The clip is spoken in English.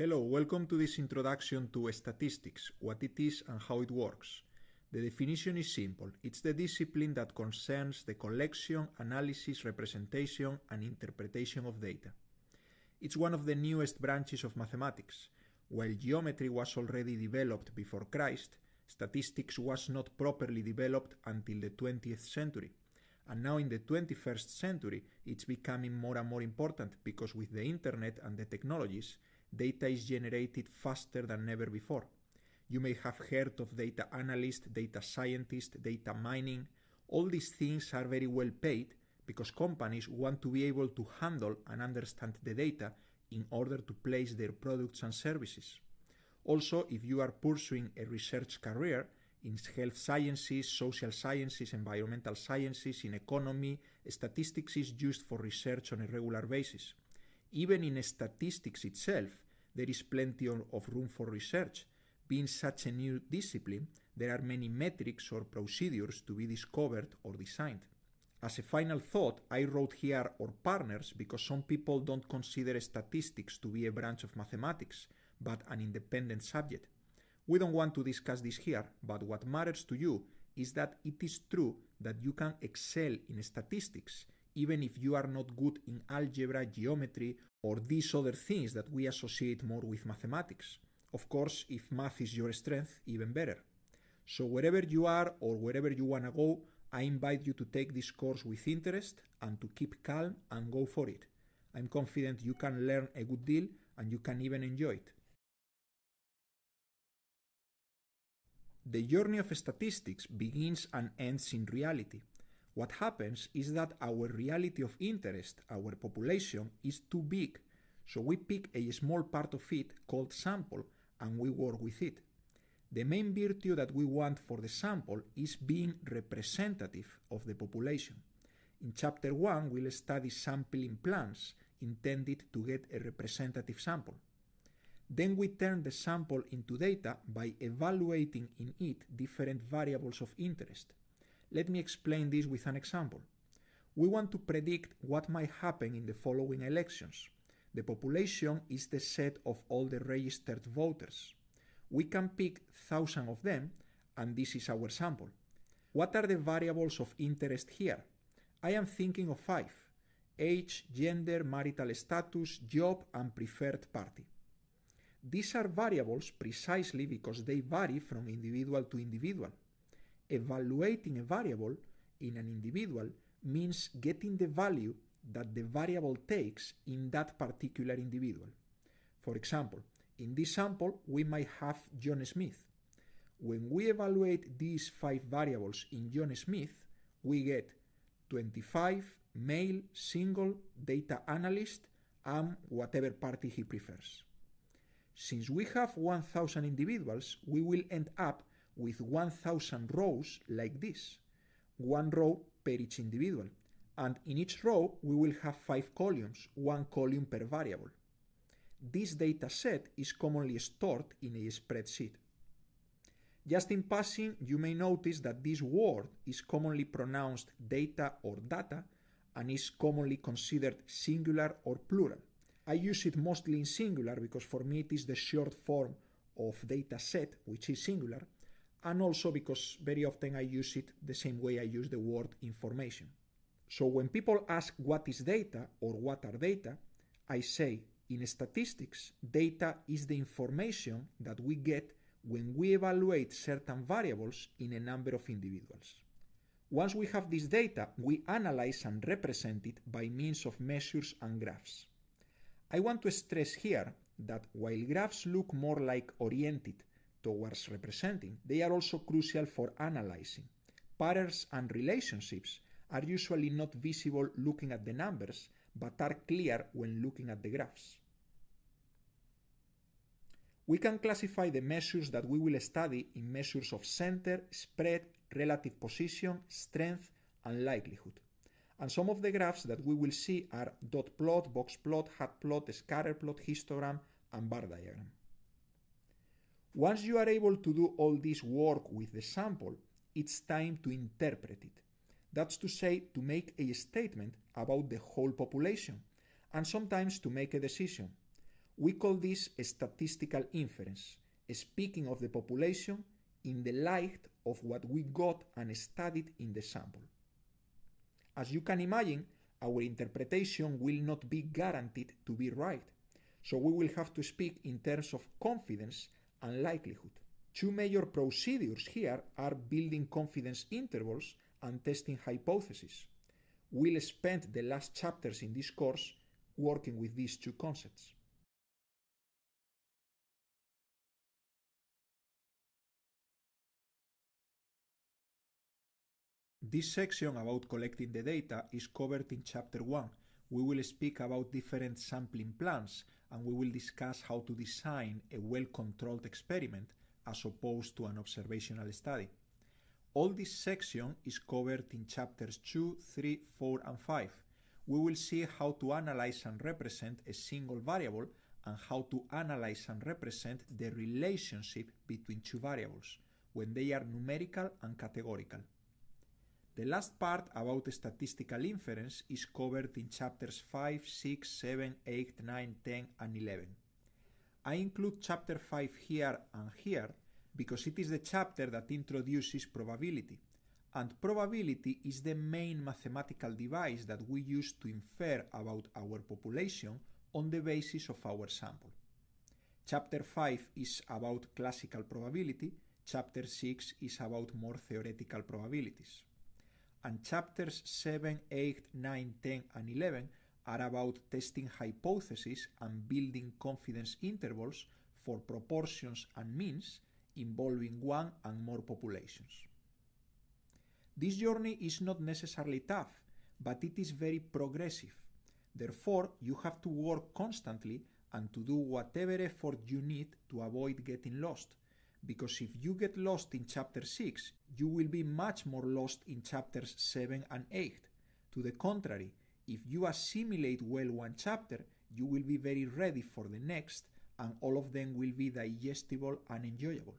Hello, welcome to this introduction to statistics, what it is and how it works. The definition is simple. It's the discipline that concerns the collection, analysis, representation and interpretation of data. It's one of the newest branches of mathematics. While geometry was already developed before Christ, statistics was not properly developed until the 20th century. And now in the 21st century, it's becoming more and more important because with the internet and the technologies, Data is generated faster than ever before. You may have heard of data analyst, data scientist, data mining. All these things are very well paid because companies want to be able to handle and understand the data in order to place their products and services. Also, if you are pursuing a research career in health sciences, social sciences, environmental sciences, in economy, statistics is used for research on a regular basis. Even in statistics itself, there is plenty of room for research. Being such a new discipline, there are many metrics or procedures to be discovered or designed. As a final thought, I wrote here or partners because some people don't consider statistics to be a branch of mathematics, but an independent subject. We don't want to discuss this here, but what matters to you is that it is true that you can excel in statistics even if you are not good in algebra, geometry, or these other things that we associate more with mathematics. Of course, if math is your strength, even better. So, wherever you are or wherever you want to go, I invite you to take this course with interest and to keep calm and go for it. I'm confident you can learn a good deal and you can even enjoy it. The journey of statistics begins and ends in reality. What happens is that our reality of interest, our population, is too big. So we pick a small part of it called sample and we work with it. The main virtue that we want for the sample is being representative of the population. In chapter 1, we'll study sampling plans intended to get a representative sample. Then we turn the sample into data by evaluating in it different variables of interest. Let me explain this with an example. We want to predict what might happen in the following elections. The population is the set of all the registered voters. We can pick thousands of them, and this is our sample. What are the variables of interest here? I am thinking of five age, gender, marital status, job, and preferred party. These are variables precisely because they vary from individual to individual evaluating a variable in an individual means getting the value that the variable takes in that particular individual. For example, in this sample, we might have John Smith. When we evaluate these five variables in John Smith, we get 25, male, single, data analyst, and whatever party he prefers. Since we have 1000 individuals, we will end up with 1000 rows like this, one row per each individual. And in each row, we will have five columns, one column per variable. This data set is commonly stored in a spreadsheet. Just in passing, you may notice that this word is commonly pronounced data or data and is commonly considered singular or plural. I use it mostly in singular because for me it is the short form of data set, which is singular, and also because very often I use it the same way I use the word information. So when people ask what is data or what are data, I say in statistics, data is the information that we get when we evaluate certain variables in a number of individuals. Once we have this data, we analyze and represent it by means of measures and graphs. I want to stress here that while graphs look more like oriented towards representing, they are also crucial for analyzing. Patterns and relationships are usually not visible looking at the numbers, but are clear when looking at the graphs. We can classify the measures that we will study in measures of center, spread, relative position, strength, and likelihood. And some of the graphs that we will see are dot plot, box plot, hat plot, scatter plot, histogram, and bar diagram. Once you are able to do all this work with the sample, it's time to interpret it. That's to say, to make a statement about the whole population, and sometimes to make a decision. We call this a statistical inference, speaking of the population in the light of what we got and studied in the sample. As you can imagine, our interpretation will not be guaranteed to be right, so we will have to speak in terms of confidence and likelihood. Two major procedures here are building confidence intervals and testing hypotheses. We'll spend the last chapters in this course working with these two concepts. This section about collecting the data is covered in Chapter 1. We will speak about different sampling plans and we will discuss how to design a well-controlled experiment as opposed to an observational study. All this section is covered in chapters 2, 3, 4, and 5. We will see how to analyze and represent a single variable and how to analyze and represent the relationship between two variables when they are numerical and categorical. The last part about statistical inference is covered in chapters 5, 6, 7, 8, 9, 10, and 11. I include chapter 5 here and here because it is the chapter that introduces probability. And probability is the main mathematical device that we use to infer about our population on the basis of our sample. Chapter 5 is about classical probability, chapter 6 is about more theoretical probabilities and chapters 7, 8, 9, 10, and 11 are about testing hypotheses and building confidence intervals for proportions and means involving one and more populations. This journey is not necessarily tough, but it is very progressive. Therefore, you have to work constantly and to do whatever effort you need to avoid getting lost, because if you get lost in chapter 6, you will be much more lost in chapters 7 and 8. To the contrary, if you assimilate well one chapter, you will be very ready for the next, and all of them will be digestible and enjoyable.